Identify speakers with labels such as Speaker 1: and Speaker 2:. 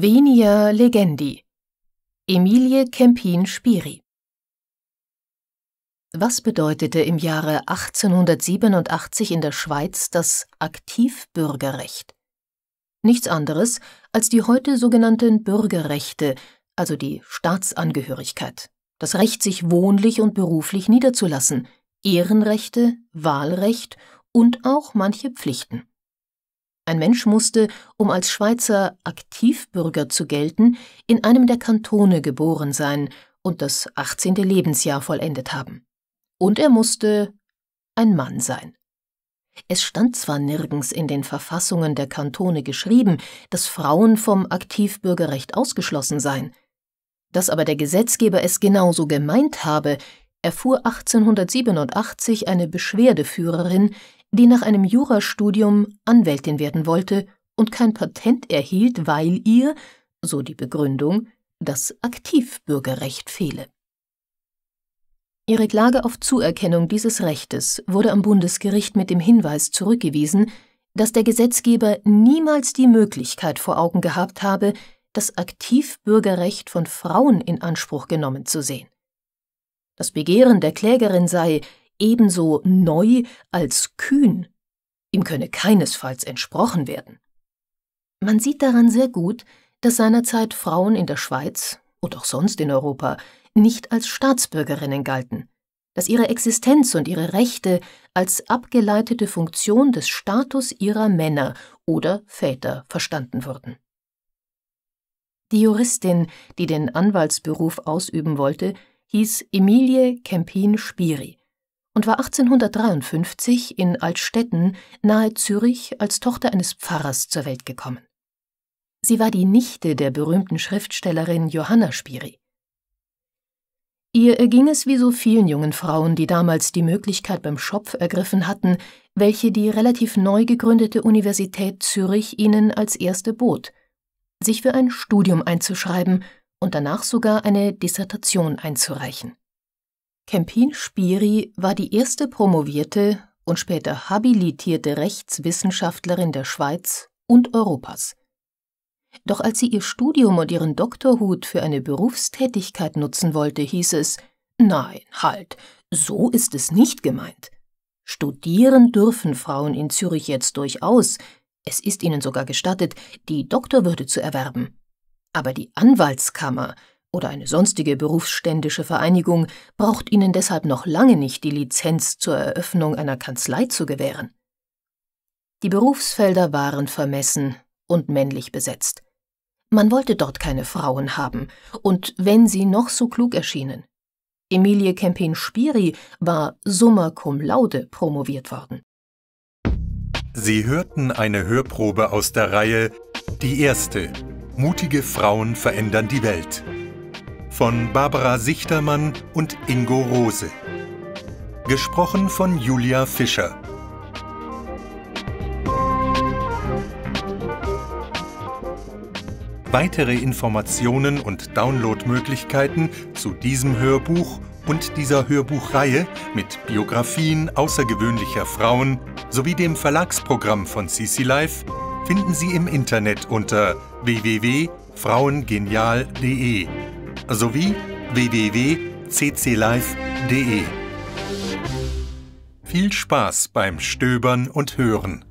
Speaker 1: Venia Legendi Emilie Kempin Spiri Was bedeutete im Jahre 1887 in der Schweiz das Aktivbürgerrecht? Nichts anderes als die heute sogenannten Bürgerrechte, also die Staatsangehörigkeit, das Recht, sich wohnlich und beruflich niederzulassen, Ehrenrechte, Wahlrecht und auch manche Pflichten. Ein Mensch musste, um als Schweizer Aktivbürger zu gelten, in einem der Kantone geboren sein und das 18. Lebensjahr vollendet haben. Und er musste ein Mann sein. Es stand zwar nirgends in den Verfassungen der Kantone geschrieben, dass Frauen vom Aktivbürgerrecht ausgeschlossen seien. Dass aber der Gesetzgeber es genauso gemeint habe, erfuhr 1887 eine Beschwerdeführerin, die nach einem Jurastudium Anwältin werden wollte und kein Patent erhielt, weil ihr, so die Begründung, das Aktivbürgerrecht fehle. Ihre Klage auf Zuerkennung dieses Rechtes wurde am Bundesgericht mit dem Hinweis zurückgewiesen, dass der Gesetzgeber niemals die Möglichkeit vor Augen gehabt habe, das Aktivbürgerrecht von Frauen in Anspruch genommen zu sehen. Das Begehren der Klägerin sei ebenso neu als kühn. Ihm könne keinesfalls entsprochen werden. Man sieht daran sehr gut, dass seinerzeit Frauen in der Schweiz und auch sonst in Europa nicht als Staatsbürgerinnen galten, dass ihre Existenz und ihre Rechte als abgeleitete Funktion des Status ihrer Männer oder Väter verstanden wurden. Die Juristin, die den Anwaltsberuf ausüben wollte, hieß Emilie Kempin-Spiri und war 1853 in Altstetten nahe Zürich als Tochter eines Pfarrers zur Welt gekommen. Sie war die Nichte der berühmten Schriftstellerin Johanna Spiri. Ihr erging es wie so vielen jungen Frauen, die damals die Möglichkeit beim Schopf ergriffen hatten, welche die relativ neu gegründete Universität Zürich ihnen als erste bot, sich für ein Studium einzuschreiben und danach sogar eine Dissertation einzureichen. Kempin Spiri war die erste promovierte und später habilitierte Rechtswissenschaftlerin der Schweiz und Europas. Doch als sie ihr Studium und ihren Doktorhut für eine Berufstätigkeit nutzen wollte, hieß es Nein, halt, so ist es nicht gemeint. Studieren dürfen Frauen in Zürich jetzt durchaus, es ist ihnen sogar gestattet, die Doktorwürde zu erwerben. Aber die Anwaltskammer oder eine sonstige berufsständische Vereinigung braucht Ihnen deshalb noch lange nicht die Lizenz zur Eröffnung einer Kanzlei zu gewähren. Die Berufsfelder waren vermessen und männlich besetzt. Man wollte dort keine Frauen haben, und wenn sie noch so klug erschienen. Emilie Kempin-Spiri war summa cum laude promoviert worden.
Speaker 2: Sie hörten eine Hörprobe aus der Reihe Die erste. Mutige Frauen verändern die Welt von Barbara Sichtermann und Ingo Rose. Gesprochen von Julia Fischer. Weitere Informationen und Downloadmöglichkeiten zu diesem Hörbuch und dieser Hörbuchreihe mit Biografien außergewöhnlicher Frauen sowie dem Verlagsprogramm von CC Life finden Sie im Internet unter www.frauengenial.de sowie www.cclive.de. Viel Spaß beim Stöbern und Hören!